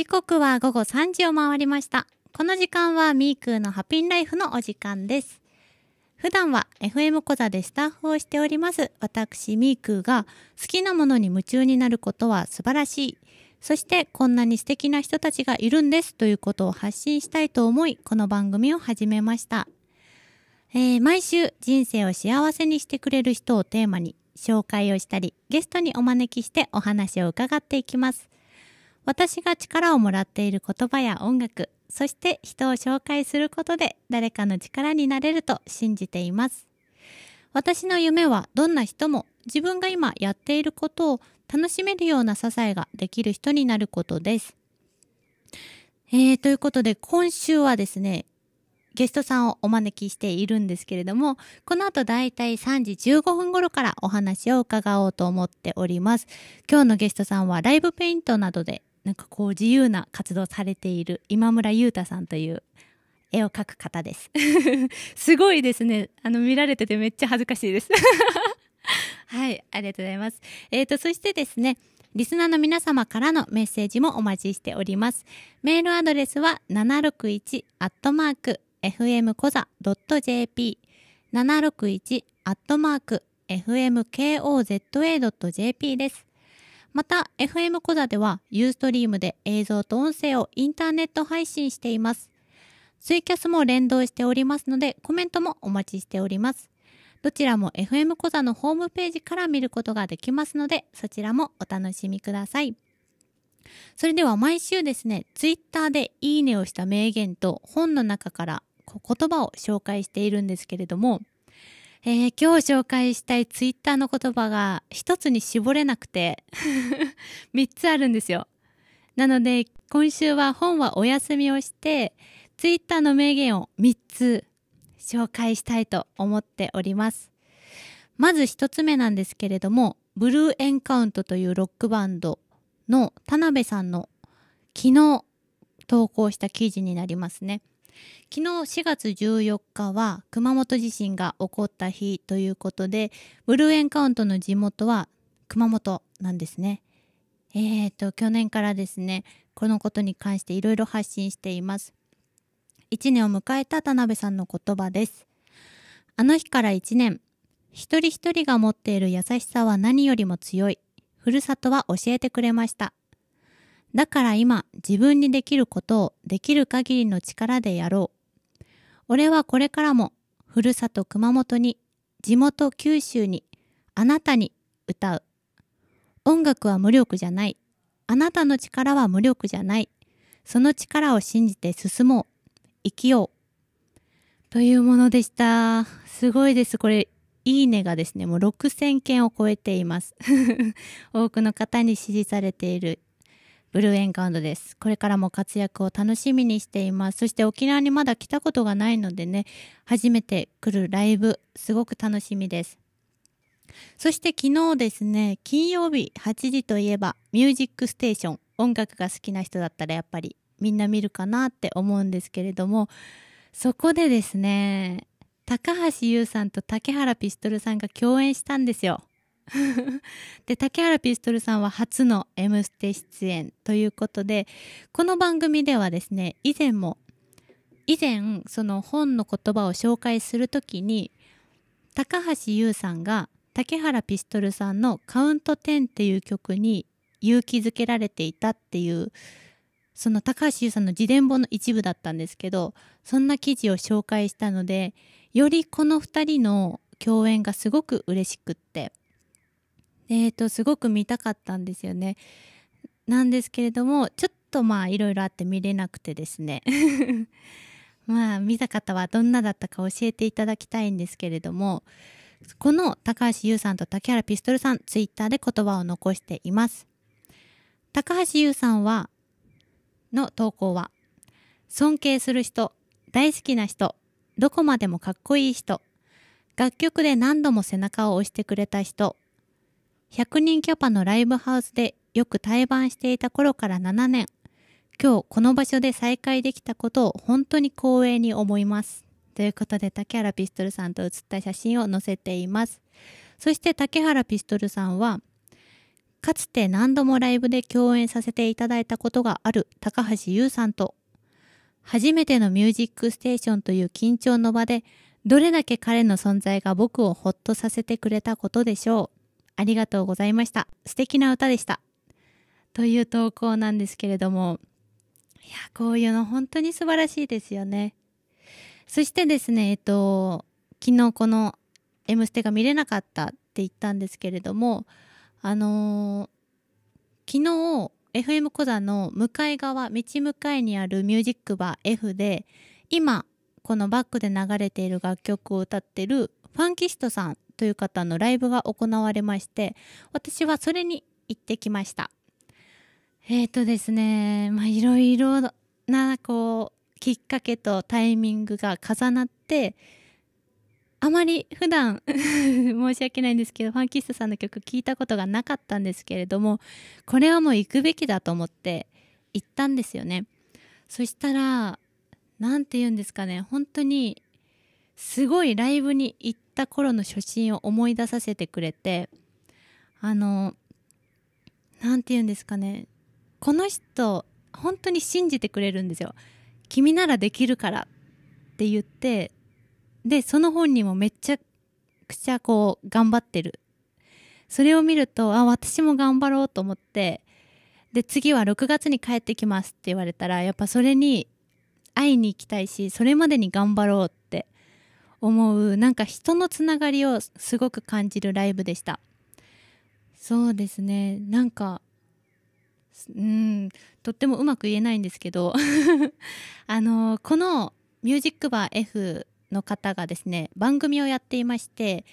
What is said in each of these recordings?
時刻は午後3時を回りました。この時間はミークーのハピンライフのお時間です。普段は FM 小座でスタッフをしております私ミークーが好きなものに夢中になることは素晴らしい。そしてこんなに素敵な人たちがいるんですということを発信したいと思い、この番組を始めました。えー、毎週人生を幸せにしてくれる人をテーマに紹介をしたり、ゲストにお招きしてお話を伺っていきます。私が力をもらっている言葉や音楽、そして人を紹介することで誰かの力になれると信じています。私の夢はどんな人も自分が今やっていることを楽しめるような支えができる人になることです。えー、ということで今週はですね、ゲストさんをお招きしているんですけれども、この後だいたい3時15分頃からお話を伺おうと思っております。今日のゲストさんはライブペイントなどでなんかこう自由な活動されている今村裕太さんという絵を描く方です すごいですねあの見られててめっちゃ恥ずかしいです はいありがとうございますえっ、ー、とそしてですねリスナーの皆様からのメッセージもお待ちしておりますメールアドレスは761 fmkoza.jp 761 fmkoza.jp ですまた、FM コザでは、ユーストリームで映像と音声をインターネット配信しています。ツイキャスも連動しておりますので、コメントもお待ちしております。どちらも FM コザのホームページから見ることができますので、そちらもお楽しみください。それでは毎週ですね、ツイッターでいいねをした名言と本の中から言葉を紹介しているんですけれども、えー、今日紹介したいツイッターの言葉が一つに絞れなくて3 つあるんですよ。なので今週は本はお休みをしてツイッターの名言を3つ紹介したいと思っております。まず1つ目なんですけれどもブルーエンカウントというロックバンドの田辺さんの昨日投稿した記事になりますね。昨日4月14日は熊本地震が起こった日ということでブルーエンカウントの地元は熊本なんですね。えーと去年からですねこのことに関していろいろ発信しています。1年を迎えた田辺さんの言葉です。あの日から1年一人一人が持っている優しさは何よりも強い。ふるさとは教えてくれました。だから今、自分にできることをできる限りの力でやろう。俺はこれからも、ふるさと熊本に、地元九州に、あなたに歌う。音楽は無力じゃない。あなたの力は無力じゃない。その力を信じて進もう。生きよう。というものでした。すごいです。これ、いいねがですね、もう6000件を超えています。多くの方に支持されているブルーエンカウントです。これからも活躍を楽しみにしています。そして沖縄にまだ来たことがないのでね、初めて来るライブ、すごく楽しみです。そして昨日ですね、金曜日8時といえば、ミュージックステーション、音楽が好きな人だったらやっぱりみんな見るかなって思うんですけれども、そこでですね、高橋優さんと竹原ピストルさんが共演したんですよ。で竹原ピストルさんは初の「M ステ」出演ということでこの番組ではですね以前も以前その本の言葉を紹介する時に高橋優さんが竹原ピストルさんの「カウント10」っていう曲に勇気づけられていたっていうその高橋優さんの自伝本の一部だったんですけどそんな記事を紹介したのでよりこの2人の共演がすごく嬉しくってえーと、とすごく見たかったんですよね。なんですけれどもちょっとまあいろいろあって見れなくてですね まあ見た方はどんなだったか教えていただきたいんですけれどもこの高橋優さんと竹原ピストルさんツイッターで言葉を残しています高橋優さんはの投稿は尊敬する人大好きな人どこまでもかっこいい人楽曲で何度も背中を押してくれた人100人キャパのライブハウスでよく対バンしていた頃から7年。今日この場所で再会できたことを本当に光栄に思います。ということで竹原ピストルさんと写った写真を載せています。そして竹原ピストルさんは、かつて何度もライブで共演させていただいたことがある高橋優さんと、初めてのミュージックステーションという緊張の場で、どれだけ彼の存在が僕をほっとさせてくれたことでしょう。ありがとうございました。素敵な歌でした。という投稿なんですけれども、いや、こういうの本当に素晴らしいですよね。そしてですね、えっと、昨日この「M ステ」が見れなかったって言ったんですけれども、あのー、昨日 FM コザの向かい側道向かいにあるミュージックバー F で今このバックで流れている楽曲を歌ってるファンキストさんという方のライブが行われまして私はそれに行ってきましたえっ、ー、とですねまあいろいろなこうきっかけとタイミングが重なってあまり普段 申し訳ないんですけどファンキストさんの曲聴いたことがなかったんですけれどもこれはもう行くべきだと思って行ったんですよねそしたら何て言うんですかね本当にすごいライブに行った頃の初心を思い出させてくれてあの何て言うんですかねこの人本当に信じてくれるんですよ「君ならできるから」って言ってでその本人もめちゃくちゃこう頑張ってるそれを見るとあ私も頑張ろうと思ってで次は6月に帰ってきますって言われたらやっぱそれに会いに行きたいしそれまでに頑張ろうって思うなんか人のつながりをすごく感じるライブでしたそうですねなんかうんとってもうまく言えないんですけど あのこのミュージックバー F の方がですね番組をやっていまして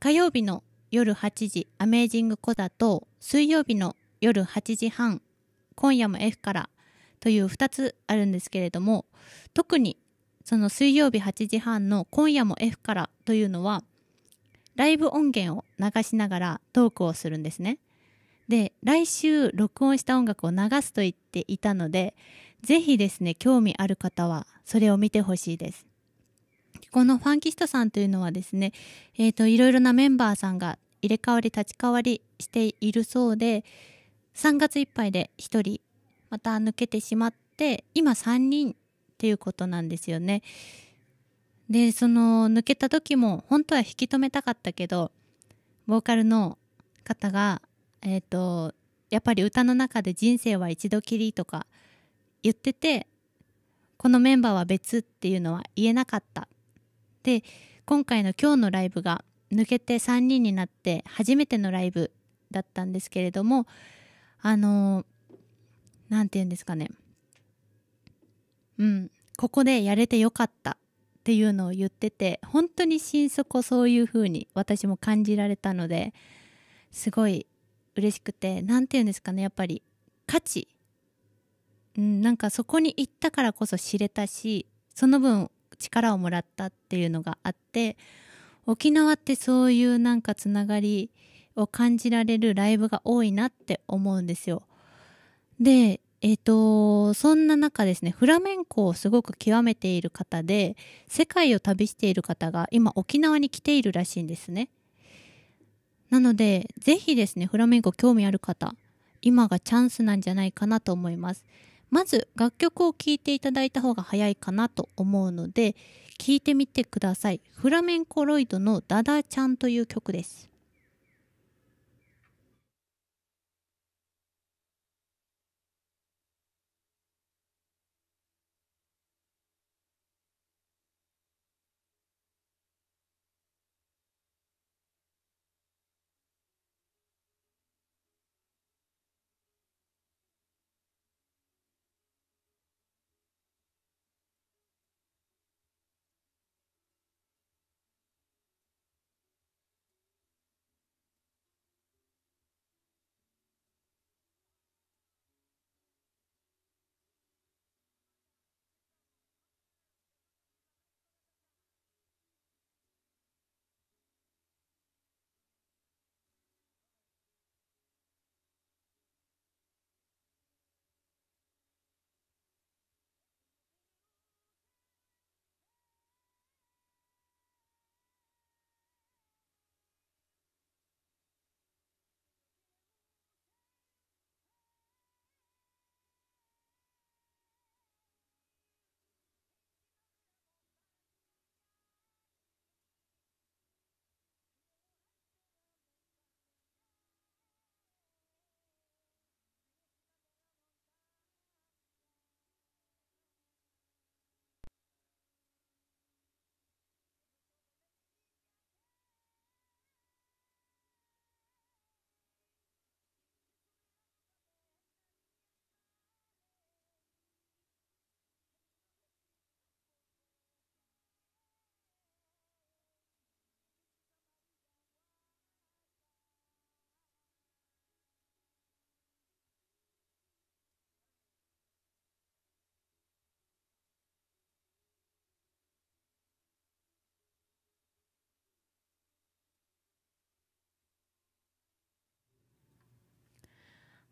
火曜日の夜8時「アメージングコダ」と水曜日の夜8時半「今夜も F から」という2つあるんですけれども特にその水曜日8時半の「今夜も F から」というのはライブ音源を流しながらトークをするんですね。で来週録音した音楽を流すと言っていたので是非ですね興味ある方はそれを見てほしいです。このファンキストさんというのはですね、えーと、といろいろなメンバーさんが入れ替わり立ち替わりしているそうで3月いっぱいで1人また抜けてしまって今3人っていうことなんですよね。でその抜けた時も本当は引き止めたかったけどボーカルの方が、えーと、やっぱり歌の中で「人生は一度きり」とか言っててこのメンバーは別っていうのは言えなかった。で今回の今日のライブが抜けて3人になって初めてのライブだったんですけれどもあの何て言うんですかねうん、ここでやれてよかったっていうのを言ってて本当に心底そういう風に私も感じられたのですごい嬉しくて何て言うんですかねやっぱり価値、うん、なんかそこに行ったからこそ知れたしその分力をもらったっていうのがあって沖縄ってそういうなんかつながりを感じられるライブが多いなって思うんですよ。でえーと、そんな中ですねフラメンコをすごく極めている方で世界を旅している方が今沖縄に来ているらしいんですねなので是非ですねフラメンコ興味ある方今がチャンスなんじゃないかなと思いますまず楽曲を聴いていただいた方が早いかなと思うので聴いてみてくださいフラメンコロイドの「ダダちゃん」という曲です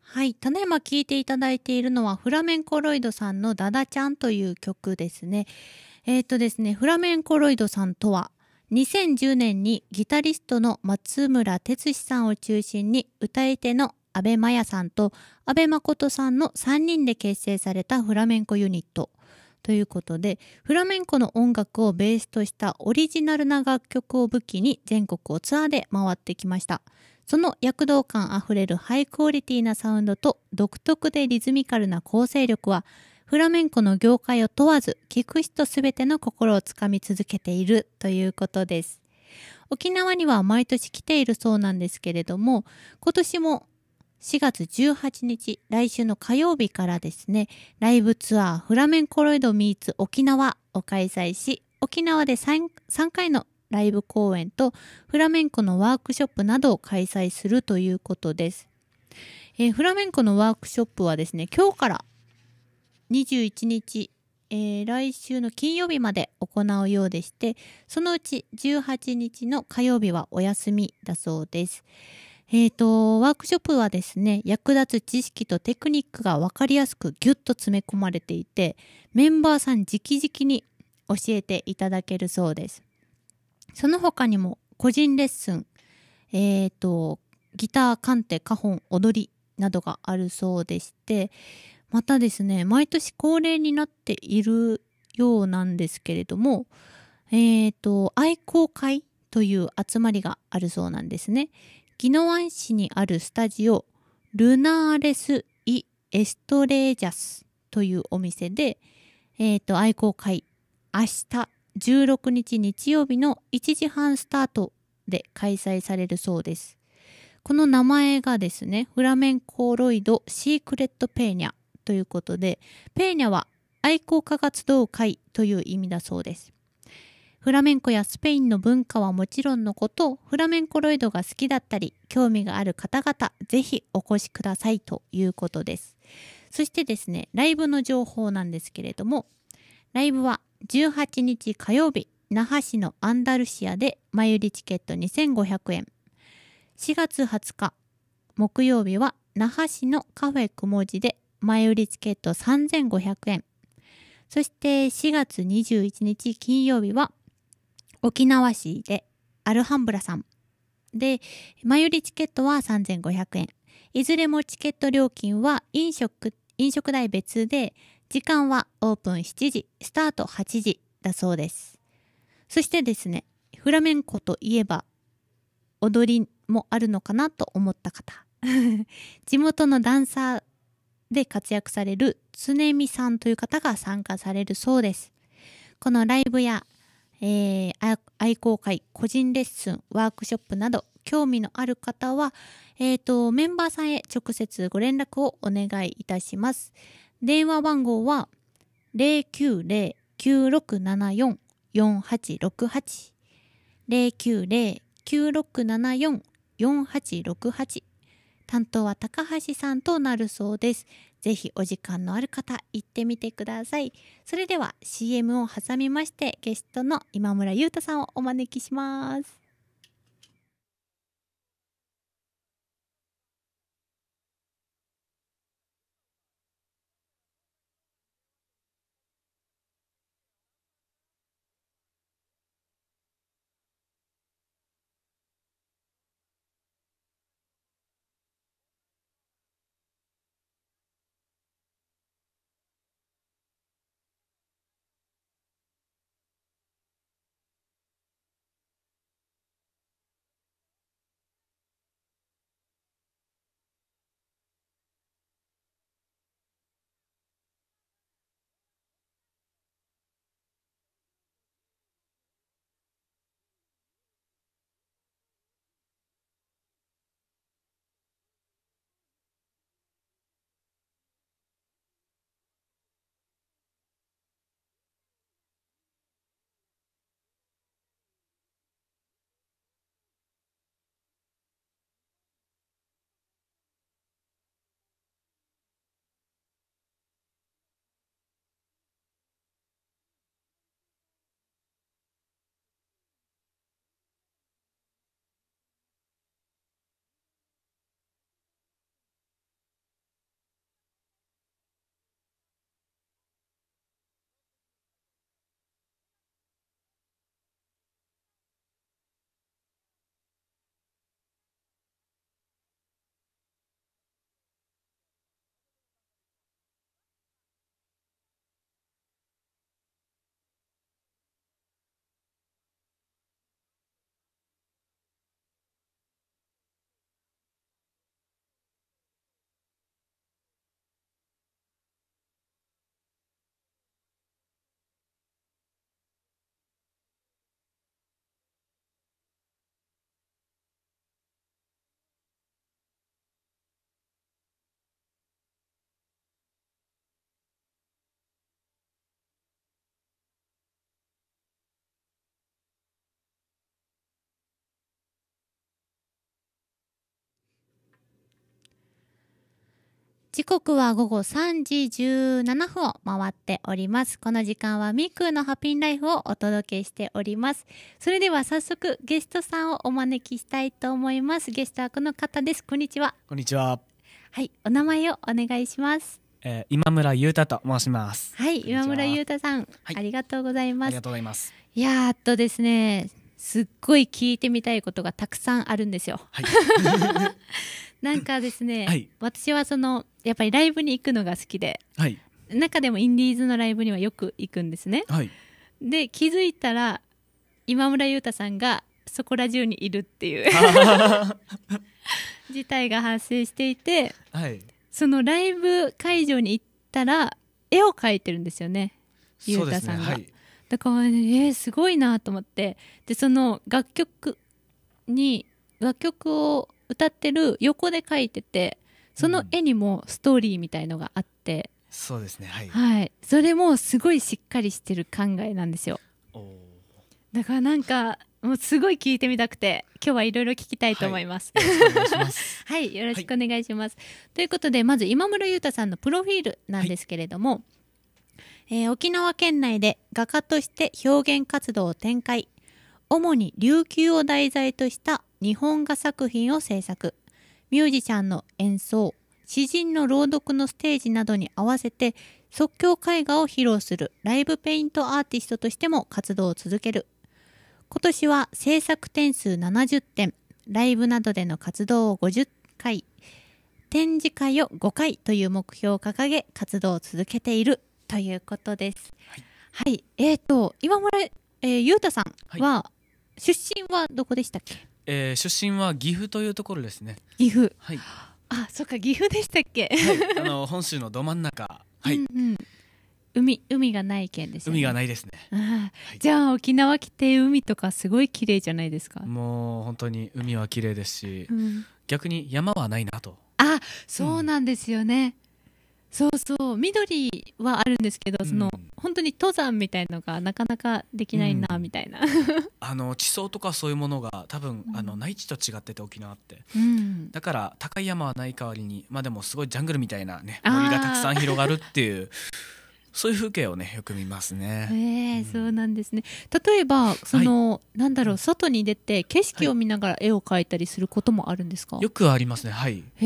はい。ただいま聴いていただいているのは、フラメンコロイドさんのダダちゃんという曲ですね。えっ、ー、とですね、フラメンコロイドさんとは、2010年にギタリストの松村哲司さんを中心に、歌い手の安部真也さんと安部誠さんの3人で結成されたフラメンコユニット。ということでフラメンコの音楽をベースとしたオリジナルな楽曲を武器に全国をツアーで回ってきましたその躍動感あふれるハイクオリティなサウンドと独特でリズミカルな構成力は、フラメンコの業界を問わず、聴く人すべての心をつかみ続けているということです。沖縄には毎年来ているそうなんですけれども、今年も4月18日、来週の火曜日からですね、ライブツアーフラメンコロイドミーツ沖縄を開催し、沖縄で 3, 3回のライブ公演とフラメンコのワークショップなどを開催するということです。えー、フラメンコのワークショップはですね、今日から21日、えー、来週の金曜日まで行うようでして、そのうち18日の火曜日はお休みだそうです。えっ、ー、と、ワークショップはですね、役立つ知識とテクニックがわかりやすくギュッと詰め込まれていて、メンバーさん直々に教えていただけるそうです。その他にも個人レッスン、えーと、ギター、カンテ、カホン、踊りなどがあるそうでしてまたですね毎年恒例になっているようなんですけれども、えーと、愛好会という集まりがあるそうなんですね。宜野湾市にあるスタジオルナーレス・イ・エストレージャスというお店で、えーと、と愛好会明日16日日曜日の1時半スタートで開催されるそうです。この名前がですね、フラメンコロイドシークレットペーニャということで、ペーニャは愛好家が集う会という意味だそうです。フラメンコやスペインの文化はもちろんのこと、フラメンコロイドが好きだったり、興味がある方々、ぜひお越しくださいということです。そしてですね、ライブの情報なんですけれども、ライブは18日火曜日、那覇市のアンダルシアで前売りチケット2500円。4月20日木曜日は那覇市のカフェくもじで前売りチケット3500円。そして4月21日金曜日は沖縄市でアルハンブラさん。で、前売りチケットは3500円。いずれもチケット料金は飲食、飲食代別で時間はオープン7時、スタート8時だそうです。そしてですね、フラメンコといえば踊りもあるのかなと思った方。地元のダンサーで活躍される常美さんという方が参加されるそうです。このライブや、えー、愛好会、個人レッスン、ワークショップなど興味のある方は、えーとメンバーさんへ直接ご連絡をお願いいたします。電話番号は0 9 0 9 6 7 4 8 6 8担当は高橋さんとなるそうです。ぜひお時間のある方行ってみてください。それでは CM を挟みましてゲストの今村優太さんをお招きします。時刻は午後3時17分を回っております。この時間はミクのハッピーライフをお届けしております。それでは早速ゲストさんをお招きしたいと思います。ゲストはこの方です。こんにちは。こんにちは。はい、お名前をお願いします。えー、今村優太と申します。はい、今村優太さん、はい、ありがとうございます。ありがとうございます。やっとですね、すっごい聞いてみたいことがたくさんあるんですよ。はい、なんかですね、はい、私はそのやっぱりライブに行くのが好きで、はい、中でもインディーズのライブにはよく行くんですね、はい、で気づいたら今村優太さんがそこら中にいるっていう 事態が発生していて、そのライブ会場に行ったら絵を描いてるんですよね優太さんが。ね、だから、えー、すごいなと思ってでその楽曲に楽曲を歌ってる横で描いててその絵にもストーリーみたいのがあって、うん、そうですねはい、はい、それもすごいしっかりしてる考えなんですよだからなんかもうすごい聞いてみたくて今日はいろいろ聞きたいと思います。はい、よろしくお願いします。ということでまず今村裕太さんのプロフィールなんですけれども、はい、えー、沖縄県内で画家として表現活動を展開主に琉球を題材とした日本画作品を制作ミュージシャンの演奏詩人の朗読のステージなどに合わせて即興絵画を披露するライブペイントアーティストとしても活動を続ける今年は制作点数70点ライブなどでの活動を50回展示会を5回という目標を掲げ活動を続けているということです。はい、はい、えーと、と今村、えー、ゆうたさんは、はい、出身はどこでしたっけえー、出身は岐阜というところですね。岐阜。はい。あ、そっか岐阜でしたっけ。はい、あの本州のど真ん中。はい。うん、うん、海海がない県です、ね、海がないですね。はい、じゃあ沖縄来て海とかすごい綺麗じゃないですか。もう本当に海は綺麗ですし、うん、逆に山はないなと。あ、そうなんですよね。うんそうそう緑はあるんですけど、その、本当に登山みたいのがなかなかできないな、うん、みたいな あの地層とかそういうものが多分、あの内地と違ってて沖縄って、だから高い山はない代わりにまあでもすごいジャングルみたいなね森がたくさん広がるっていうそういう風景をねよく見ますね。えー、うん、そうなんですね。例えばその、はい、なんだろう外に出て景色を見ながら絵を描いたりすることもあるんですか？はい、よくありますね。はい。へ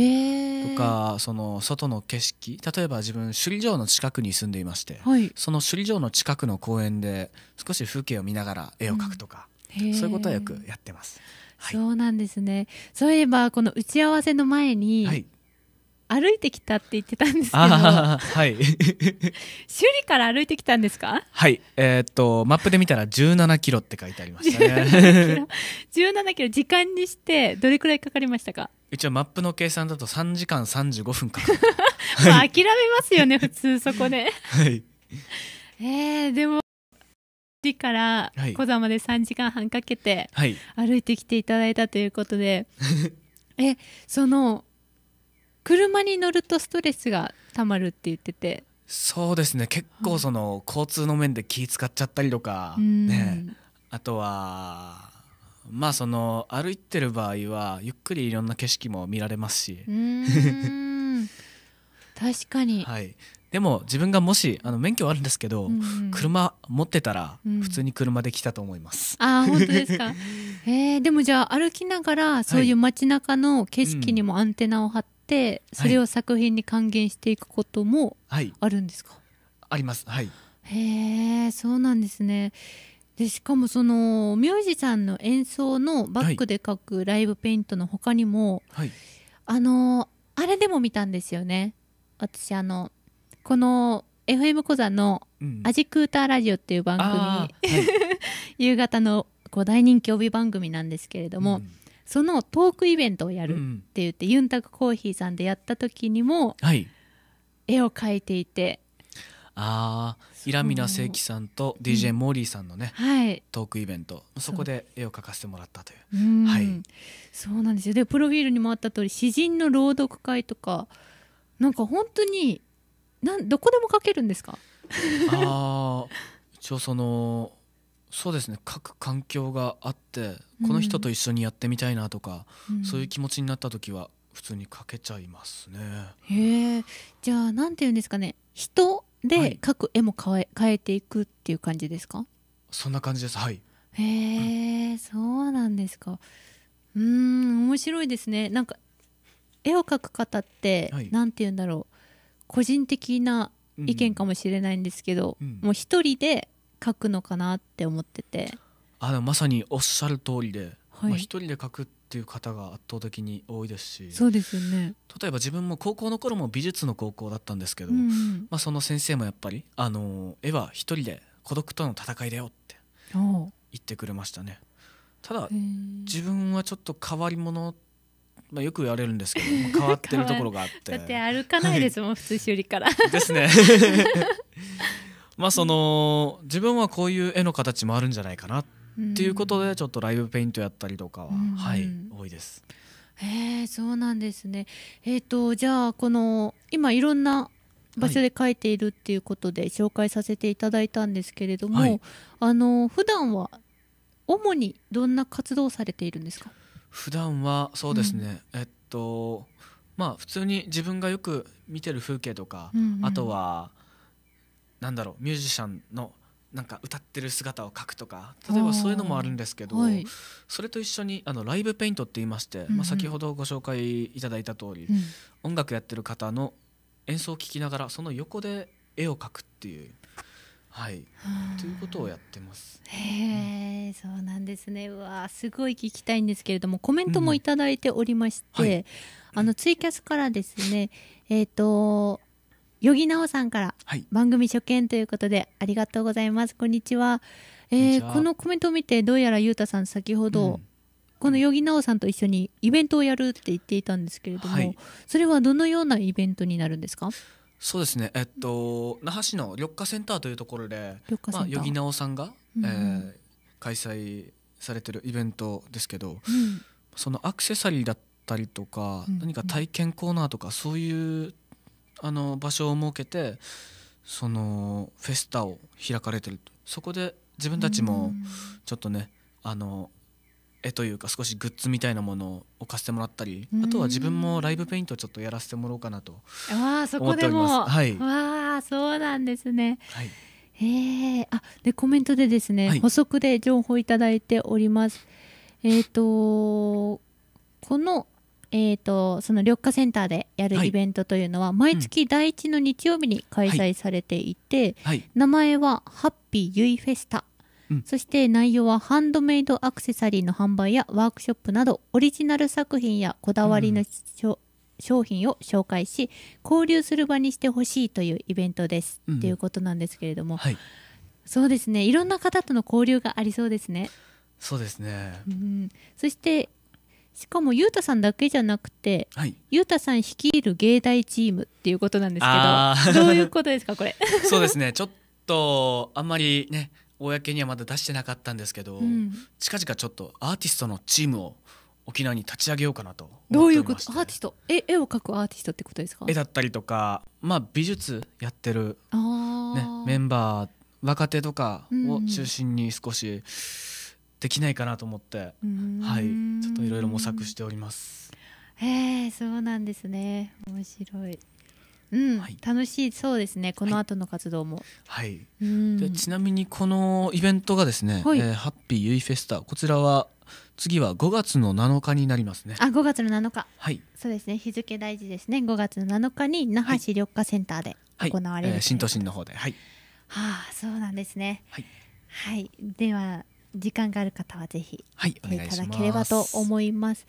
えとかその外の景色例えば自分首里城の近くに住んでいまして、はい、その首里城の近くの公園で少し風景を見ながら絵を描くとか、うん、そういうことはよくやってます。はい、そうなんですね。そういえばこの打ち合わせの前に、はい、歩いてきたって言ってたんですけど、はい、首里から歩いてきたんですか？はい、えー、っとマップで見たら17キロって書いてありましたね。17キロ、時間にしてどれくらいかかりましたか？一応マップの計算だと3時間35分かかる。諦めますよね普通そこで。はい。えー、でも。里から小座まで3時間半かけて歩いてきていただいたということで、は い、えその車に乗るとストレスがたまるって言っててそうですね結構その交通の面で気使っちゃったりとか、ね、あとはまあその歩いてる場合はゆっくりいろんな景色も見られますし 確かに、はい、でも自分がもしあの免許はあるんですけど、うんうん、車持ってたら普通に車で来たと思います、うん、あ本当ですかえ ー、でもじゃあ歩きながらそういう街中の景色にもアンテナを張って、てそれを作品に還元していくこともあるんですか、はいはい、あります、はい、へえそうなんですねでしかもその苗字さんの演奏のバックで描くライブペイントの他にも、はい、あのあれでも見たんですよね私あのこの FM 小座の「アジクーターラジオ」っていう番組、うん、夕方のこう大人気帯番組なんですけれども、うんそのトークイベントをやるって言って、うん、ユンタクコーヒーさんでやった時にも、はい、絵を描いていてああイラミナ聖輝さんと DJ モーリーさんのね、うんはい、トークイベントそこで絵を描かせてもらったという、うはい、そうなんですよでプロフィールにもあった通り詩人の朗読会とかなんか本当になんどこでも描けるんですかあ一応そのそうですね各環境があってこの人と一緒にやってみたいなとか、うん、そういう気持ちになった時は普通にかけちゃいますね。へえじゃあんて言うんですかね人で描く絵も変えはい、変えていくっていう感じですかそんな感じですはい。へえ、うん、そうなんですか。うん面白いですねなんか絵を描く方って、はい、なんて言うんだろう個人的な意見かもしれないんですけど、うん、もう一人で書くのかなって思っててあのまさにおっしゃる通りで、はい、まあ、一人で書くっていう方が圧倒的に多いですしそうですよね例えば自分も高校の頃も美術の高校だったんですけど、うんまあ、その先生もやっぱりあの絵は一人で孤独との戦いだよって言ってくれましたね。ただ自分はちょっと変わり者まあ、よく言われるんですけど、まあ、変わってるところがあって だって歩かないですもん、普通修理から ですね まあその自分はこういう絵の形もあるんじゃないかなっていうことでちょっとライブペイントやったりとかは、うん、はい多いです。えー、そうなんですね。えっ、ー、とじゃあこの今いろんな場所で描いているっていうことで紹介させていただいたんですけれども、はい、あの普段は主にどんな活動をされているんですか普段はそうですね、うん、えっとまあ普通に自分がよく見てる風景とか、うんうん、あとはなんだろうミュージシャンのなんか歌ってる姿を描くとか例えばそういうのもあるんですけど、はい、それと一緒にあのライブペイントって言いまして、うんうん、まあ、先ほどご紹介いただいた通り、うん、音楽やってる方の演奏を聴きながらその横で絵を描くっていう。はい、ということをやってます。へえ、うん、そうなんですね。わあ、すごい聞きたいんですけれども、コメントも頂いておりまして、うんはい、あのツイキャスからですね、えっ、ー、とよぎなおさんから番組初見ということで、ありがとうございます、こんにちは、えこのコメントを見てどうやらゆうたさん先ほど、うん、このよぎなおさんと一緒にイベントをやるって言っていたんですけれども、はい、それはどのようなイベントになるんですかそうですね、えっと、那覇市の緑化センターというところで、まあ、よぎなおさんが、うん、えー、開催されてるイベントですけど、うん、そのアクセサリーだったりとか、うん、何か体験コーナーとかそういうあの場所を設けてそのフェスタを開かれてるそこで自分たちもちょっとねあの絵というか少しグッズみたいなものを置かせてもらったりあとは自分もライブペイントちょっとやらせてもらおうかなと思っております。はい、わあそうなんですね、はいえー、あでコメントでですね、はい、補足で情報いただいております。えっ、ー、とこのえーと、その緑化センターでやるイベントというのは、毎月第1の日曜日に開催されていて、うんはい、名前はハッピーゆいフェスタ、うん、そして内容はハンドメイドアクセサリーの販売やワークショップなどオリジナル作品やこだわりの、うん商品を紹介し交流する場にしてほしいというイベントです、うん、っていうことなんですけれども、はい、そうですねいろんな方との交流がありそうですね。そうですね、うん、そしてしかも、ゆうたさんだけじゃなくて、はい、ゆうたさん率いる芸大チームっていうことなんですけど、どういうことですか、これ。そうですね、ちょっと、あんまりね、公にはまだ出してなかったんですけど、うん、近々ちょっとアーティストのチームを沖縄に立ち上げようかなとどういうことアーティストえ絵を描くアーティストってことですか絵だったりとか、まあ、美術やってる、ね、メンバー若手とかを中心に少し、うんできないかなと思って、はい、ちょっといろいろ模索しております。えー、そうなんですね。面白い。うん、はい、楽しいそうですねこの後の活動もはい、はい、でちなみにこのイベントがですね、はい、えー、ハッピーユイフェスタこちらは次は5月の7日になりますねあ5月の7日はいそうですね日付大事ですね5月の7日に那覇市緑化センターで行われる、はい、えー、新都心の方ではいはあそうなんですねはい、はい、では時間がある方はぜひ来ていただければと思います。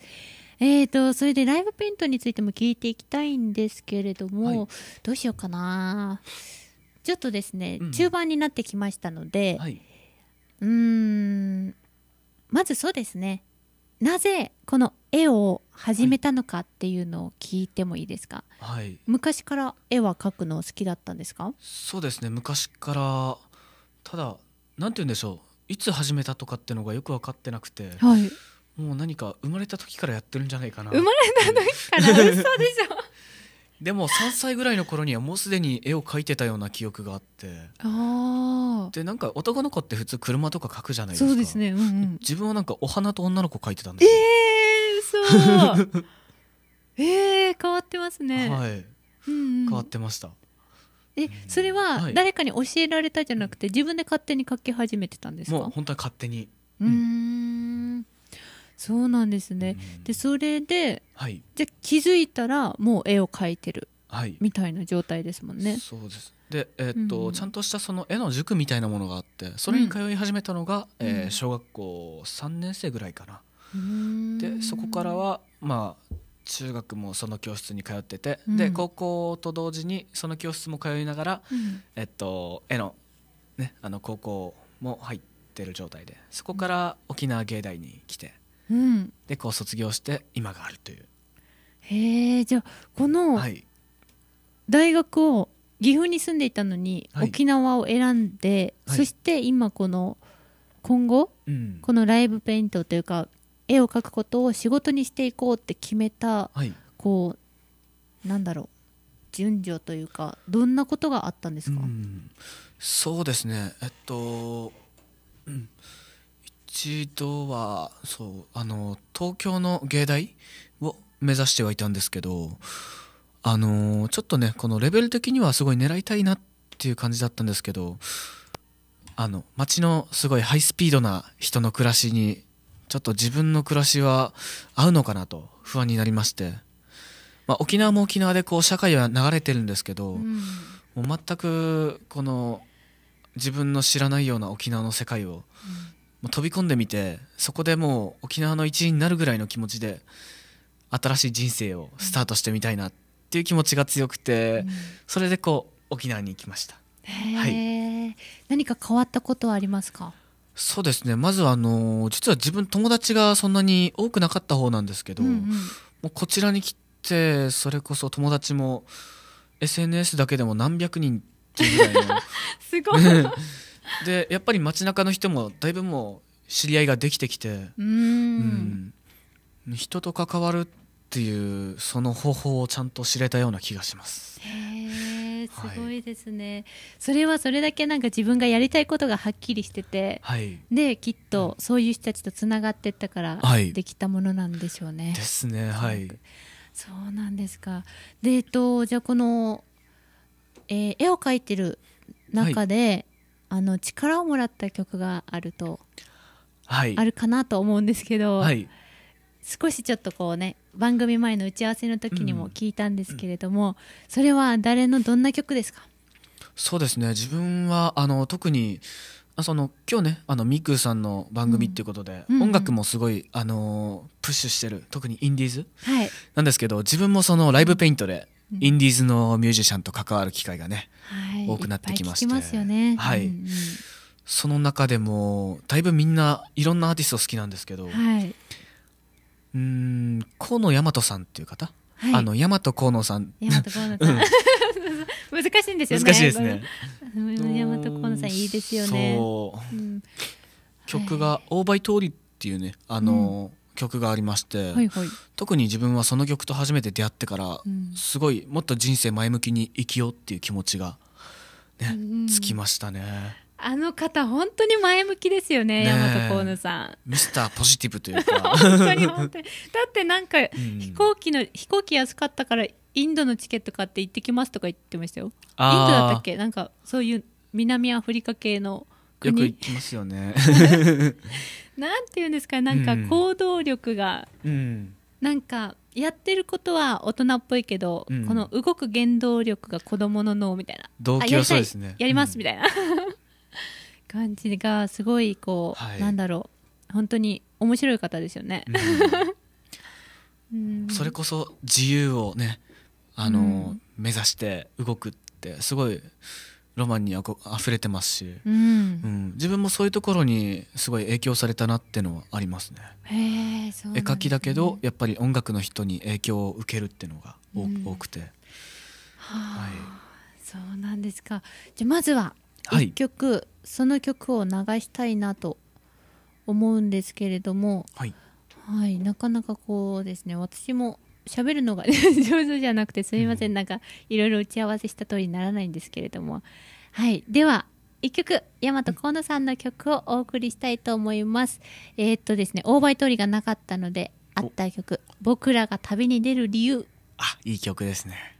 えーとそれでライブペイントについても聞いていきたいんですけれども、はい、どうしようかなちょっとですね、うん、中盤になってきましたので、はい、うんまずそうですねなぜこの絵を始めたのかっていうのを聞いてもいいですか、はい、昔から絵は描くの好きだったんですかそうですね昔からただなんて言うんでしょういつ始めたとかってのがよく分かってなくて、はい、もう何か生まれた時からやってるんじゃないかな生まれた時から 嘘でしょでも3歳ぐらいの頃にはもうすでに絵を描いてたような記憶があってああでなんか男の子って普通車とか描くじゃないですかそうですね、うんうん、自分はなんかお花と女の子描いてたんですえー、そう えー、変わってますねはい、うんうん、変わってましたえそれは誰かに教えられたじゃなくて、自分で勝手に書き始めてたんですかもう本当は勝手にうんそうなんですね、でそれで、はい、じゃ気づいたらもう絵を描いてるみたいな状態ですもんね、はい、そうですで、えー、っと、うん、ちゃんとしたその絵の塾みたいなものがあってそれに通い始めたのが、うん、えー、小学校3年生ぐらいかな、でそこからはまあ中学もその教室に通ってて、うん、で高校と同時にその教室も通いながら、うん、えっと、絵の,、ね、あの高校も入ってる状態でそこから沖縄芸大に来て、うん、でこう卒業して今があるという。へえじゃあこの大学を岐阜に住んでいたのに、沖縄を選んで、はい、そして今この今後、うん、このライブペイントというか絵を描くことを仕事にしていこうって決めた、はい、こうなんだろう順序というかどんなことがあったんですか、うそうですねえっと、うん、一度はそうあの東京の芸大を目指してはいたんですけどあのちょっとねこのレベル的にはすごい狙いたいなっていう感じだったんですけどあの街のすごいハイスピードな人の暮らしにちょっと自分の暮らしは合うのかなと不安になりまして、まあ、沖縄も沖縄でこう社会は流れてるんですけど、うん、もう全くこの自分の知らないような沖縄の世界を、うん、もう飛び込んでみてそこでもう沖縄の一員になるぐらいの気持ちで新しい人生をスタートしてみたいなっていう気持ちが強くて、うん、それでこう沖縄に行きました。はい、何か変わったことはありますかそうですねまずあの実は自分友達がそんなに多くなかった方なんですけど、うんうん、もうこちらに来てそれこそ友達も SNS だけでも何百人っていうぐらいの すごい でやっぱり街中の人もだいぶもう知り合いができてきて、うん、人と関わるっっていうその方法をちゃんと知れたような気がします。すごいですね、はい、それはそれだけなんか自分がやりたいことがはっきりしてて、はい、できっとそういう人たちとつながってったからできたものなんでしょうね。はい、ですねはい。そうなんですか。でえっとじゃあこの、えー、絵を描いてる中で、あの力をもらった曲があると、はい、あるかなと思うんですけど。はい少しちょっとこうね番組前の打ち合わせの時にも聞いたんですけれども、うんうん、それは誰のどんな曲ですかそうですね自分はあの特にその今日ねあのミクさんの番組っていうことで、うん、音楽もすごい、あのプッシュしてる特にインディーズ、はい、なんですけど自分もそのライブペイントで、インディーズのミュージシャンと関わる機会がね、はい、多くなってきましてはい、その中でもだいぶみんないろんなアーティスト好きなんですけど、はい、うん河野大和さんっていう方、はい、あの大和河野さんうん、難しいんですよね難しいですね大和河野さんいいですよね、うん、曲が「オーバイ通り」っていうねあの、うん曲がありまして、はいはい、特に自分はその曲と初めて出会ってから、うん、すごいもっと人生前向きに生きようっていう気持ちがね、うん、つきましたね。あの方本当に前向きですよね、ね大和河野さん。ミスターポジティブというか。本当に本当に。だってなんか、うん、飛行機の飛行機安かったからインドのチケット買って行ってきますとか言ってましたよ。インドだったっけなんかそういう南アフリカ系の国。よく行きますよね。なんていうんですかなんか行動力が、うん、なんか。やってることは大人っぽいけど、うん、この動く原動力が子どもの脳みたいな動機はそうですねやりますみたいな、うん感じがすごいこう、はい、なんだろう本当に面白い方ですよね。うん うん、それこそ自由をねあの、うん、目指して動くってすごいロマンにあふれてますし、うん、自分もそういうところにすごい影響されたなってのはありますね。へすね絵描きだけどやっぱり音楽の人に影響を受けるっていうのが多,、くて。はあ、はい、そうなんですかじゃまずは1曲、はい、その曲を流したいなと思うんですけれども、はい、はい、なかなかこうですね私も喋るのが 上手じゃなくてすみません、うん、なんかいろいろ打ち合わせした通りにならないんですけれどもはいでは1曲大和河野さんの曲をお送りしたいと思います、うん、えー、っとですねオーバイトリがなかったのであった曲「僕らが旅に出る理由」あいい曲ですね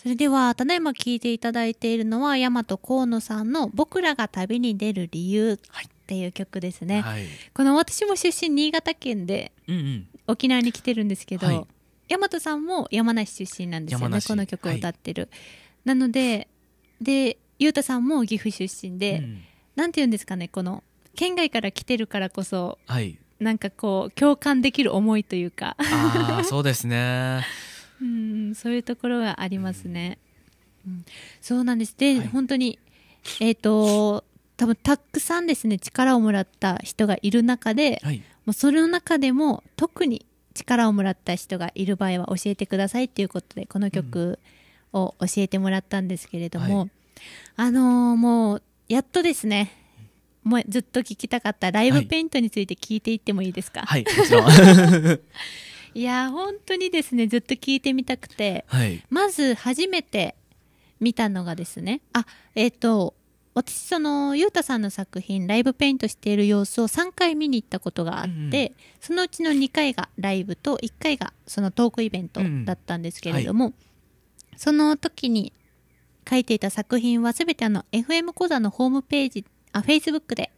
それでは、ただいま聞いていただいているのは、大和河野さんの僕らが旅に出る理由っていう曲ですね。はい、この私も出身新潟県で、沖縄に来てるんですけど、大和さんも山梨出身なんですよね、この曲を歌ってる。はい、なので、で、裕太さんも岐阜出身で、うん、なんて言うんですかね、この、県外から来てるからこそ、はい、なんかこう共感できる思いというかそうですねうん、そういうところがありますね。うん、そうなんです。で、はい、本当に、えっ、ー、と、多分たくさんですね、力をもらった人がいる中で、はい、もうそれの中でも特に力をもらった人がいる場合は教えてくださいっていうことで、この曲を教えてもらったんですけれども、うんはい、あのー、もう、やっとですね、もうずっと聞きたかったライブペイントについて聞いていってもいいですか、はい、はい、いや本当にですねずっと聞いてみたくて、はい、まず初めて見たのがですねあえっ、ー、と私そのゆうたさんの作品ライブペイントしている様子を3回見に行ったことがあって、うんそのうちの2回がライブと1回がそのトークイベントだったんですけれども、うんはい、その時に書いていた作品は全てあの FM 講座のホームページあ Facebook で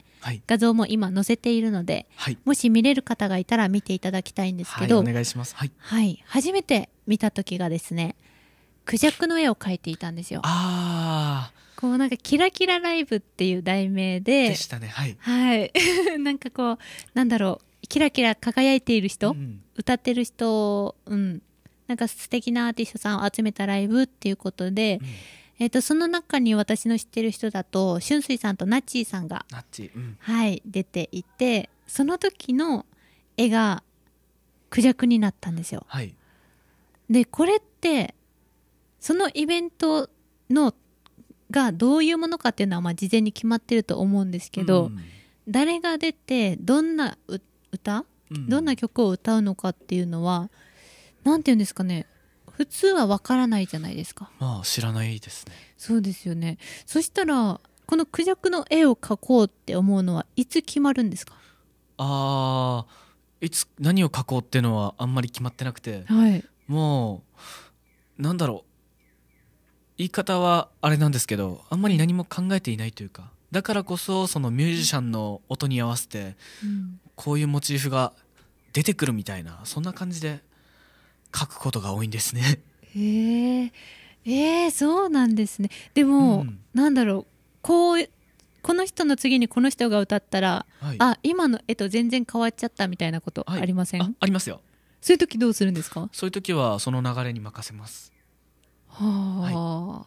画像も今載せているので、はい、もし見れる方がいたら見ていただきたいんですけど、はい、お願いします、はい、はい、初めて見た時がですねクジャクの絵を描いていたんですよ。あこうなんかキラキラライブっていう題名ででしたねはい、はい、なんかこうなんだろうキラキラ輝いている人、うん、歌ってる人、うん、なんか素敵なアーティストさんを集めたライブっていうことで、うえっ、と、その中に私の知ってる人だと、俊水さんとナッチーさんが、うん、はい、出ていて、その時の絵が、クジャクになったんですよ。はい、で、これって、そのイベントの、がどういうものかっていうのは、まあ、事前に決まってると思うんですけど、うん、誰が出て、どんな歌、うん、どんな曲を歌うのかっていうのは、なんていうんですかね、普通はわからないじゃないですかまあ知らないですねそうですよねそしたらこのクジャクの絵を描こうって思うのはいつ決まるんですかあーいつ何を描こうっていうのはあんまり決まってなくて、はい、もうなんだろう言い方はあれなんですけどあんまり何も考えていないというかだからこそそのミュージシャンの音に合わせて、こういうモチーフが出てくるみたいなそんな感じで書くことが多いんですね。えええー、そうなんですね。でも、うん、なんだろうこうこの人の次にこの人が歌ったら、はい、あ今の絵と全然変わっちゃったみたいなことありません、はい、あありますよ。そういう時どうするんですか？そういう時はその流れに任せます。はあ、は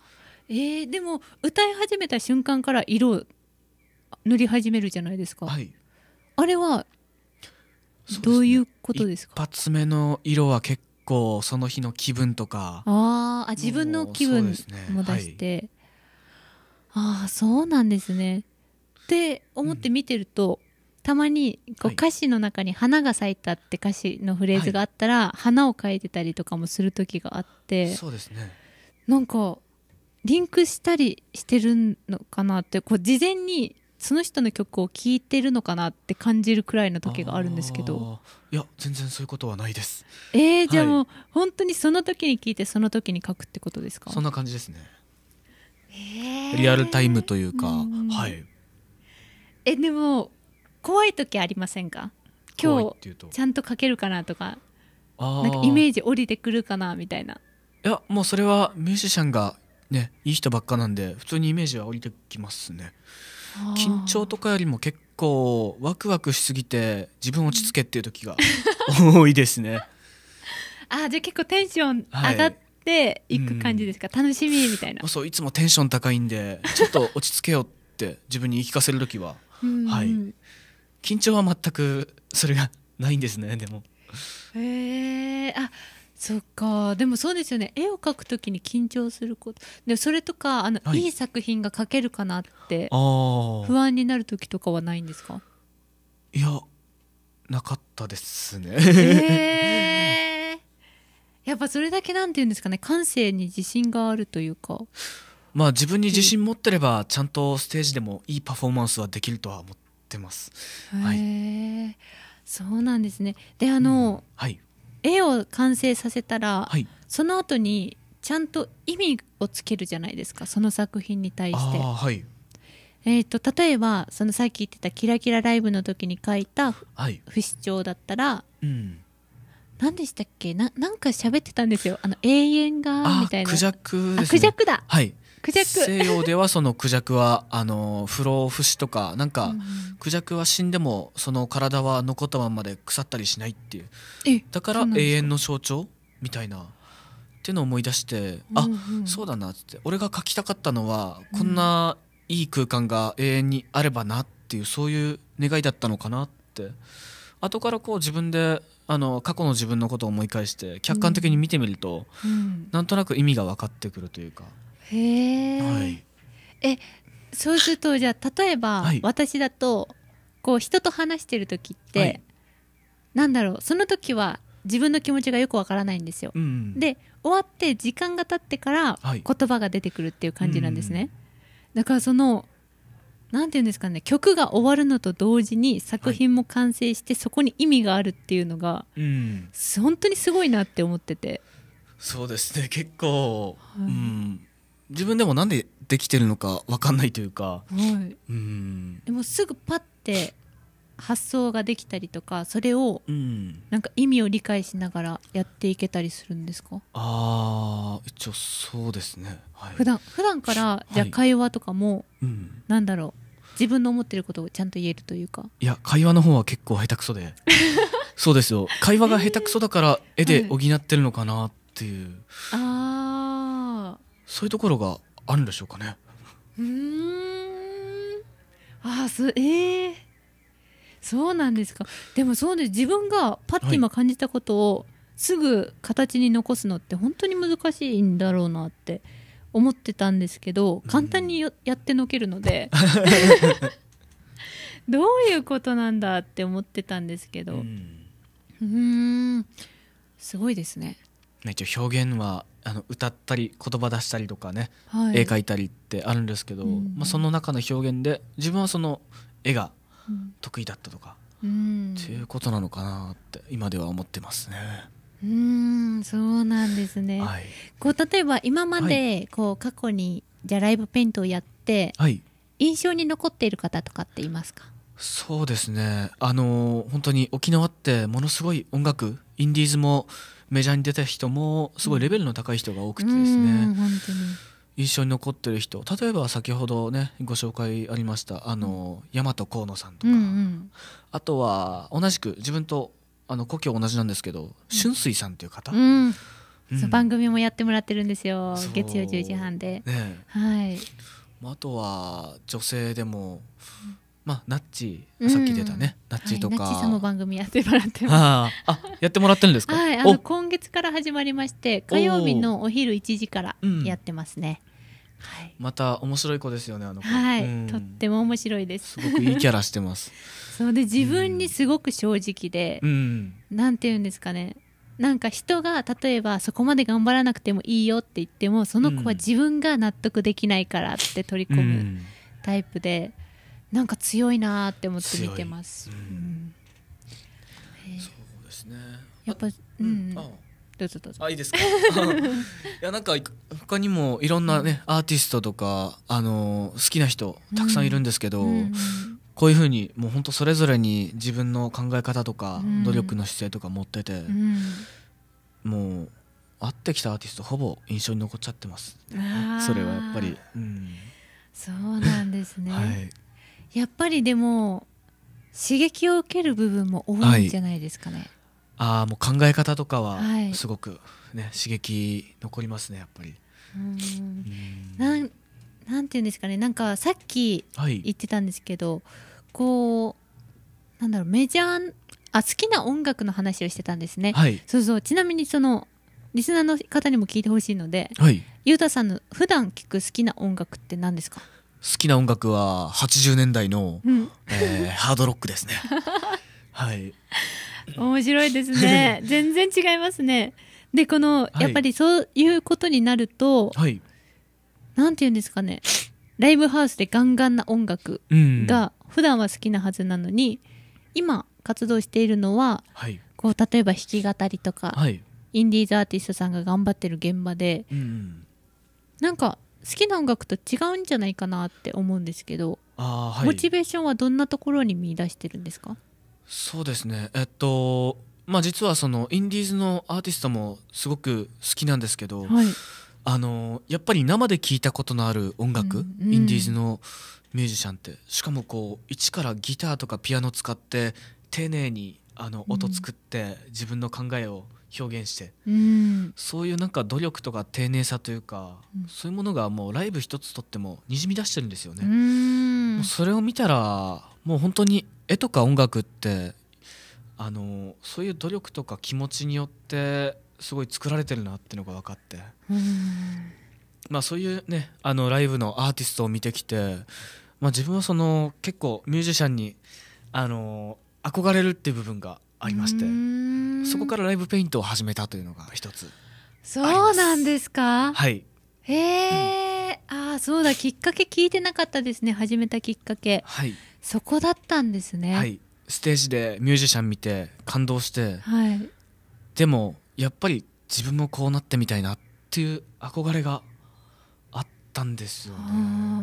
い、えー、でも歌い始めた瞬間から色塗り始めるじゃないですか。はい、あれはどういうことですか？一発目の色は結構その日の気分とかああ自分の気分も出して、ねはい、ああそうなんですねって思って見てると、うん、たまにこう歌詞の中に「花が咲いた」って歌詞のフレーズがあったら、はい、花を書いてたりとかもする時があってそうですねなんかリンクしたりしてるのかなってこう事前にその人の曲を聴いてるのかなって感じるくらいの時があるんですけどいや全然そういうことはないですえー、じゃあもう、はい、本当にその時に聴いてその時に書くってことですかそんな感じですね、えー、リアルタイムというか、うん、はいえでも怖い時ありませんか今日ちゃんと書けるかなとかなんかイメージ降りてくるかなみたいないやもうそれはミュージシャンがねいい人ばっかなんで普通にイメージは降りてきますね緊張とかよりも結構ワクワクしすぎて自分落ち着けっていう時が 多いですね。あじゃあ結構テンション上がっていく感じですか、はいうん、楽しみみたいなそういつもテンション高いんでちょっと落ち着けよって自分に言い聞かせる時は、はい、緊張は全くそれがないんですねでも。へえー、あそっかでもそうですよね絵を描くときに緊張することでそれとかあの、はい、いい作品が描けるかなって不安になる時とかはないんですかいやなかったですね、えー、やっぱそれだけなんて言うんですかね感性に自信があるというかまあ自分に自信持ってればちゃんとステージでもいいパフォーマンスはできるとは思ってます、えー、はい、そうなんですねであの、うん、はい絵を完成させたら、はい、その後にちゃんと意味をつけるじゃないですかその作品に対して。はい、えーと、例えばそのさっき言ってた「キラキラライブ」の時に書いた、不死鳥だったら、うん、何でしたっけななんか喋ってたんですよあの永遠がみたいなクジャク、ね、クジャクだ、はい、クジャク西洋ではそのクジャクはあの不老不死とかなんか、うん、クジャクは死んでもその体は残ったままで腐ったりしないっていうだから永遠の象徴みたいなっていうのを思い出してあ、うんうん、そうだなって俺が書きたかったのはこんないい空間が永遠にあればなっていうそういう願いだったのかなって後からこう自分であの過去の自分のことを思い返して客観的に見てみると、うん、なんとなく意味が分かってくるというか。へえ、はい、えそうするとじゃあ例えば、はい、私だとこう人と話してる時って、はい、なんだろうその時は自分の気持ちがよくわからないんですよ、うん、で終わって時間が経ってから言葉が出てくるっていう感じなんですね、はいうん、だからそのなんて言うんですかね曲が終わるのと同時に作品も完成して、そこに意味があるっていうのが、うん、本当にすごいなって思っててそうですね結構、うん自分でもなんでできてるのか分かんないというか、はい、うんでもすぐパッて発想ができたりとかそれをなんか意味を理解しながらやっていけたりするんですか、うん、あ一応そうですね、はい、普段普段からじゃ会話とかも、はい、なんだろう自分の思ってることをちゃんと言えるというかいや会話の方は結構下手くそで そうですよ会話が下手くそだから絵で補ってるのかなっていう、えー、ああそういうところがあるんでしょうかね。うんあすえー、そうなんですかでもそうです自分がパッて今感じたことをすぐ形に残すのって本当に難しいんだろうなって思ってたんですけど簡単にやってのけるので、どういうことなんだって思ってたんですけどうんすごいですね。めっ表現はあの歌ったり言葉出したりとかね、はい、絵描いたりってあるんですけど、うん、まあ、その中の表現で自分はその絵が得意だったとか、うん、っていうことなのかなって今では思ってますね。うんそうなんですね、はい、こう例えば今までこう過去にじゃライブペイントをやって、はい、印象に残っている方とかっていますかそうですねあの本当に沖縄ってものすごい音楽インディーズもメジャーに出た人もすごいレベルの高い人が多くてですね、印象に残ってる人例えば先ほどねご紹介ありましたあの大和河野さんとか、うんうん、あとは同じく自分とあの故郷同じなんですけど、春水さんという方、うんうん、番組もやってもらってるんですよ月曜10時半で、ね、はい、あとは女性でもまあ、ナッチ、さっき出たね、ナッチとか、はい、ナッチさんも番組やってもらってます。あ、やってもらってるんですか。はい、あの今月から始まりまして、火曜日のお昼1時からやってますね。はい、また面白い子ですよねあの子、はい、うん、とっても面白いですすごくいいキャラしてます そうで自分にすごく正直で、うん、なんて言うんですかねなんか人が例えばそこまで頑張らなくてもいいよって言ってもその子は自分が納得できないからって取り込むタイプで、なんか強いなって思って見てます。そうですね。やっぱ、うん。どうぞどうぞ。あ、いいですか。いや、なんか、他にもいろんなね、アーティストとか、あの、好きな人、たくさんいるんですけど。うんこういうふうにもう本当それぞれに自分の考え方とか努力の姿勢とか持ってて、うん、もう会ってきたアーティストほぼ印象に残っちゃってますそれはやっぱり、うん、そうなんですね、はいやっぱりでも刺激を受ける部分も多いんじゃないですかね。はい、ああもう考え方とかはすごくね、はい、刺激残りますねやっぱり。うんなんなんて言うんですかねなんかさっき言ってたんですけど、はい、こうなんだろうメジャーあ好きな音楽の話をしてたんですね。はい、そうそうちなみにそのリスナーの方にも聞いてほしいので、はい、ゆうたさんの普段聞く好きな音楽って何ですか？好きな音楽は80年代の、うん、えー、ハードロックですね はい面白いですね 全然違いますねでこの、はい、やっぱりそういうことになると、はい、なんていうんですかねライブハウスでガンガンな音楽が普段は好きなはずなのに、うん、今活動しているのは、はい、こう例えば弾き語りとか、はい、インディーズアーティストさんが頑張ってる現場で、うん、なんか好きな音楽と違うんじゃないかなって思うんですけど、はい、モチベーションはどんなところに見出してるんですかそうですねえっとまあ実はそのインディーズのアーティストもすごく好きなんですけど、はい、あのやっぱり生で聞いたことのある音楽、うんうん、インディーズのミュージシャンってしかもこう一からギターとかピアノ使って丁寧にあの音作って自分の考えを表現して、うん、そういうなんか努力とか丁寧さというか、うん、そういうものがもうライブ一つとってもにじみ出してるんですよね。もうそれを見たらもう本当に絵とか音楽ってあのそういう努力とか気持ちによってすごい作られてるなっていうのが分かって、まあ、そういうねあのライブのアーティストを見てきて、まあ、自分はその結構ミュージシャンにあの憧れるっていう部分がありましてそこからライブペイントを始めたというのが一つそうなんですかはいへえ、うん、あそうだきっかけ聞いてなかったですね始めたきっかけはいそこだったんですねはいステージでミュージシャン見て感動して、はい、でもやっぱり自分もこうなってみたいなっていう憧れがあったんですよね。あ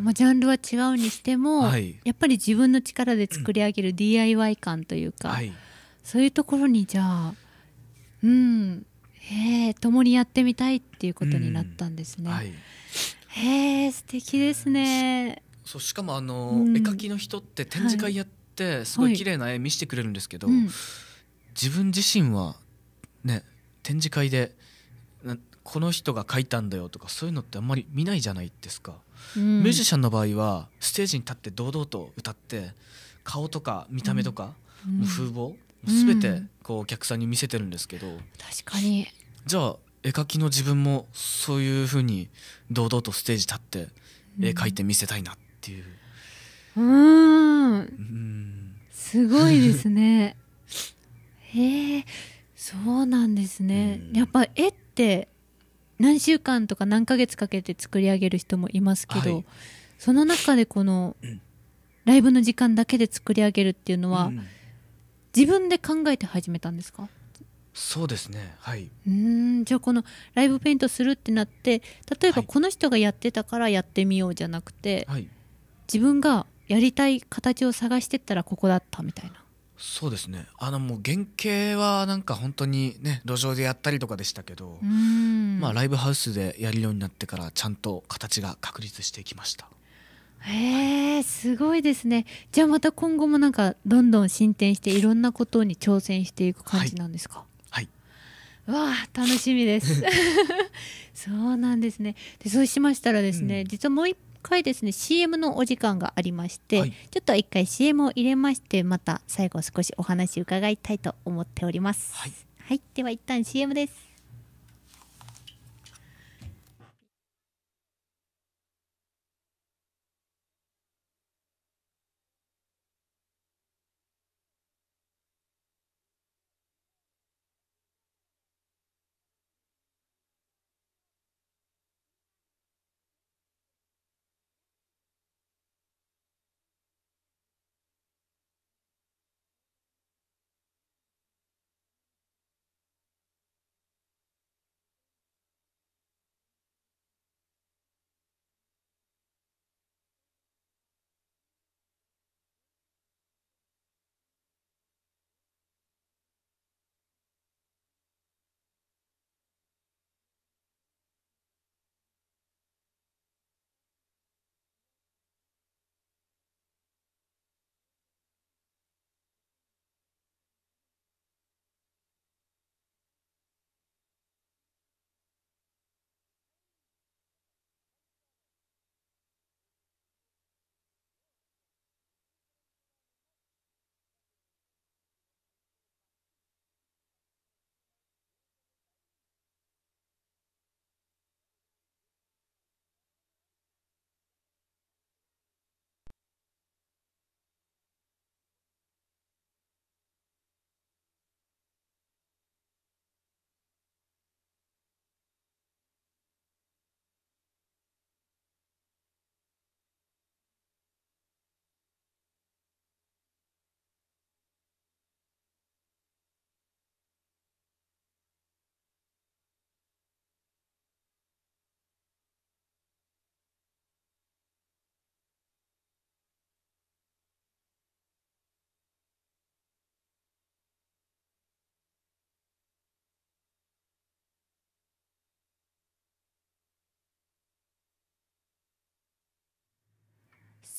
まあ、ジャンルは違うにしても、はい、やっぱり自分の力で作り上げる DIY 感というか、はい、そういうところにじゃあうんへえ共にやってみたいっていうことになったんですね。うへえ素敵ですね。そうしかもあの、うん、絵描きの人って展示会やってすごい綺麗な絵見せてくれるんですけど、はいはいうん、自分自身はね展示会でなこの人が描いたんだよとかそういうのってあんまり見ないじゃないですか、うん、ミュージシャンの場合はステージに立って堂々と歌って顔とか見た目とか、うん、風貌全てこうお客さんに見せてるんですけど、うん、確かにじゃあ絵描きの自分もそういうふうに堂々とステージ立って絵描いて見せたいなっていう。うん、うんすごいですね。へえそうなんですね。やっぱ絵って何週間とか何ヶ月かけて作り上げる人もいますけど、はい、その中でこのライブの時間だけで作り上げるっていうのは、うん自分で考えて始めたんですかそうですねはいうんじゃあこのライブペイントするってなって例えばこの人がやってたからやってみようじゃなくて、はい、自分がやりたい形を探してったらここだったみたいなそうですねあのもう原型はなんか本当にね路上でやったりとかでしたけどまあライブハウスでやるようになってからちゃんと形が確立していきましたへえすごいですねじゃあまた今後もなんかどんどん進展していろんなことに挑戦していく感じなんですか、はい、はい、わあ楽しみです そうなんですねでそうしましたらですね、うん、実はもう一回ですね CM のお時間がありまして、はい、ちょっと一回 CM を入れましてまた最後少しお話伺いたいと思っております、はい、はい、では一旦 CM です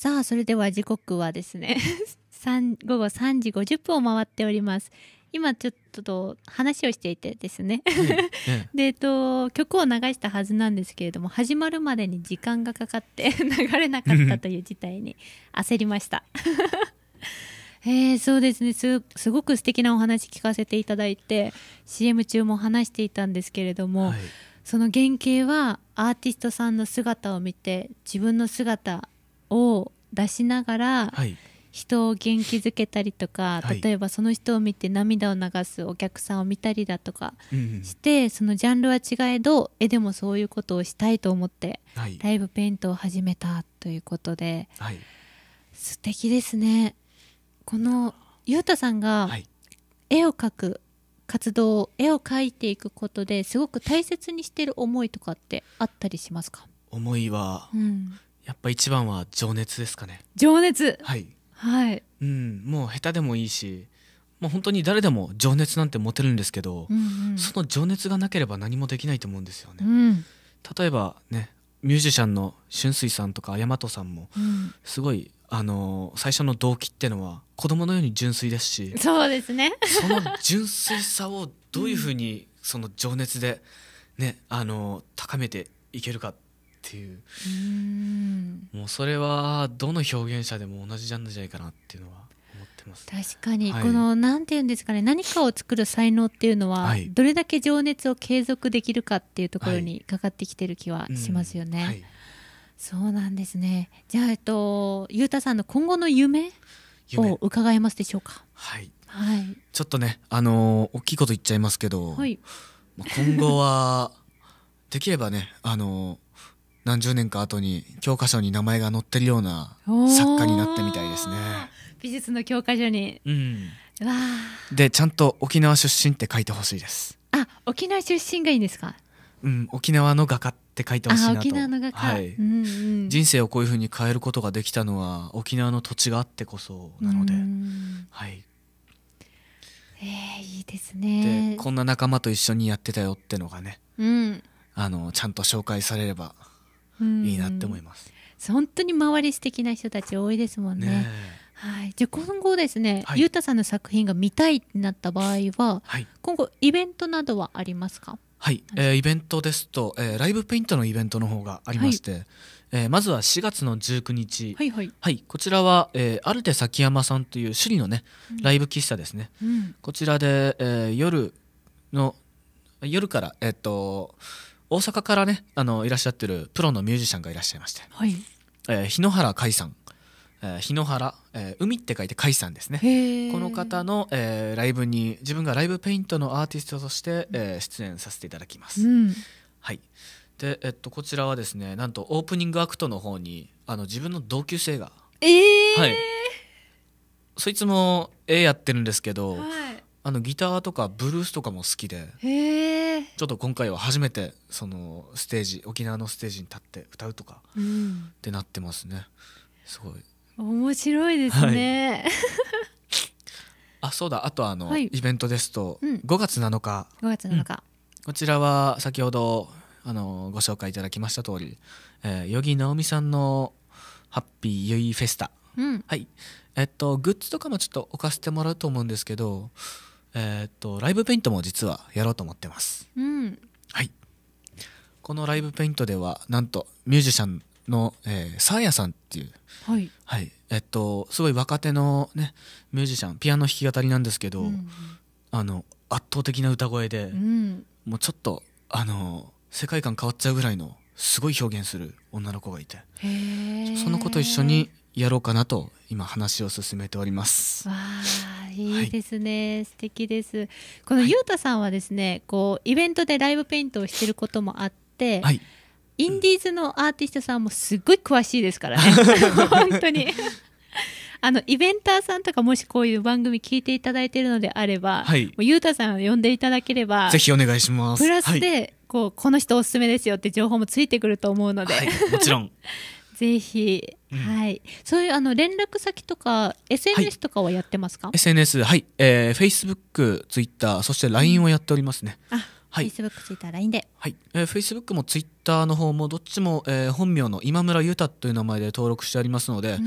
さあ、それでは時刻はですね 午後3時50分を回っております。今ちょっと話をしていてですね で、えっと、曲を流したはずなんですけれども始まるまでに時間がかかって 流れなかったという事態に焦りましたえー、そうですねすごく素敵なお話聞かせていただいて CM 中も話していたんですけれども、はい、その原型はアーティストさんの姿を見て自分の姿を出しながら、は人を元気づけたりとか、はい、例えばその人を見て涙を流すお客さんを見たりだとかして、うん、そのジャンルは違えど絵でもそういうことをしたいと思って、はい、ライブペイントを始めたということで、はい、素敵ですね。このゆうたさんが絵を描く活動絵を描いていくことですごく大切にしてる思いとかってあったりしますか思いは、うん、やっぱ一番は情熱ですかね情熱はい、はいうん、もう下手でもいいしもう本当に誰でも情熱なんて持てるんですけど、うんうん、その情熱がなければ何もできないと思うんですよね。うん、例えばねミュージシャンの春水さんとか大和さんも、すごい、あの最初の動機ってのは子供のように純粋ですしそうですねその純粋さをどういうふうにその情熱でね、ねあの高めていけるかっていうもうそれはどの表現者でも同じジャンルじゃないかなっていうのは思ってます確かに、はい、この何て言うんですかね何かを作る才能っていうのは、はい、どれだけ情熱を継続できるかっていうところにかかってきてる気はしますよね。はい、そうなんですねじゃあ、えっと、ゆうたさんの今後の夢を伺えますでしょうか。はい、はい、ちょっとね、あのー、大きいこと言っちゃいますけど、はい、今後はできればね、あの何十年か後に教科書に名前が載ってるような作家になってみたいですね美術の教科書に、うん、でちゃんと沖縄出身って書いてほしいですあ沖縄出身がいいんですかうん沖縄の画家って書いてほしいなと沖縄の画家、はいうんうん、人生をこういうふうに変えることができたのは沖縄の土地があってこそなので、はいえー、いいですねでこんな仲間と一緒にやってたよってのがね、うん、あのちゃんと紹介されればいいなって思います。本当に周り素敵な人たち多いですもんね。ねはい、じゃあ今後ですね、はい、ゆうたさんの作品が見たいてなった場合は、はい、今後イベントなどはありますかはい、えー、イベントですと、えー、ライブペイントのイベントの方がありまして、はい、えー、まずは4月の19日、はい、はいはい、こちらは、えー、アルテ崎山さんという首里のね、うん、ライブ喫茶ですね、うん、こちらで、えー、夜の夜から、えっと大阪からねあのいらっしゃってるプロのミュージシャンがいらっしゃいまして、はいえー、日野原海さん、えー、日野原、えー、海って書いて海さんですねこの方の、えー、ライブに自分がライブペイントのアーティストとして、えー、出演させていただきます、うん、はいで、えっと、こちらはですねなんとオープニングアクトの方にあの自分の同級生がえー、はいそいつも絵やってるんですけど、はい、あのギターとかブルースとかも好きでちょっと今回は初めてそのステージ沖縄のステージに立って歌うとか、ってなってますねすごい面白いですね、はい、あそうだあとあの、はい、イベントですと、うん、5月7日5月7日、うん、こちらは先ほどあのご紹介いただきました通り、えー、ヨギ直美さんのハッピーユイフェスタ、はいえっとグッズとかもちょっと置かせてもらうと思うんですけどえー、っとライブペイントも実はやろうと思ってます、うん、はいこのライブペイントではなんとミュージシャンの、えー、サーヤさんっていう、はい、はい、えっと、すごい若手の、ね、ミュージシャンピアノ弾き語りなんですけど、うん、あの圧倒的な歌声で、うん、もうちょっとあの世界観変わっちゃうぐらいのすごい表現する女の子がいてその子と一緒にやろうかなと今話を進めております。いいですね、はい、素敵ですこのゆうたさんはですね、はい、こうイベントでライブペイントをしてることもあって、はい、インディーズのアーティストさんもすごい詳しいですからね 本当にあのイベンターさんとかもしこういう番組聞いていただいているのであれば、はい、もうゆうたさんを呼んでいただければぜひお願いしますプラスで、はい、こうこの人おすすめですよって情報もついてくると思うので、はい、もちろん ぜひ、うん、はい。そういうあの連絡先とか SNS とかはやってますか、s n s はい、えー、Facebook、Twitter、そして LINE をやっておりますね。うん、あ、はい。Facebook、Twitter、LINE で。はい。えー、Facebook も Twitter の方もどっちも、えー、本名の今村裕太という名前で登録してありますので。うん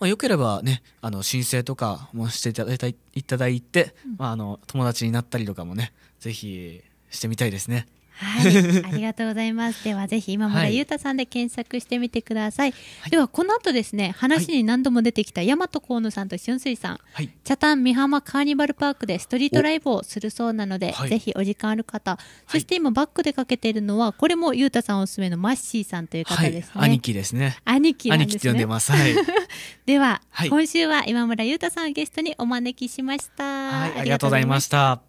まあ、よければねあの申請とかもしていただいたいただいて、うん、まあ、あの友達になったりとかもねぜひしてみたいですね。はい、ありがとうございます。ではぜひ今村裕太さんで検索してみてください。はい、ではこの後ですね、話に何度も出てきた大和河野さんと俊水さん、はい、茶炭美浜カーニバルパークでストリートライブをするそうなので、ぜひお時間ある方、そして今バックでかけているのはこれも裕太さんおすすめのマッシーさんという方ですね。兄貴ですね。兄貴、ね、兄貴って呼んでます。はい、では、今週は今村裕太さんをゲストにお招きしました。ありがとうございました。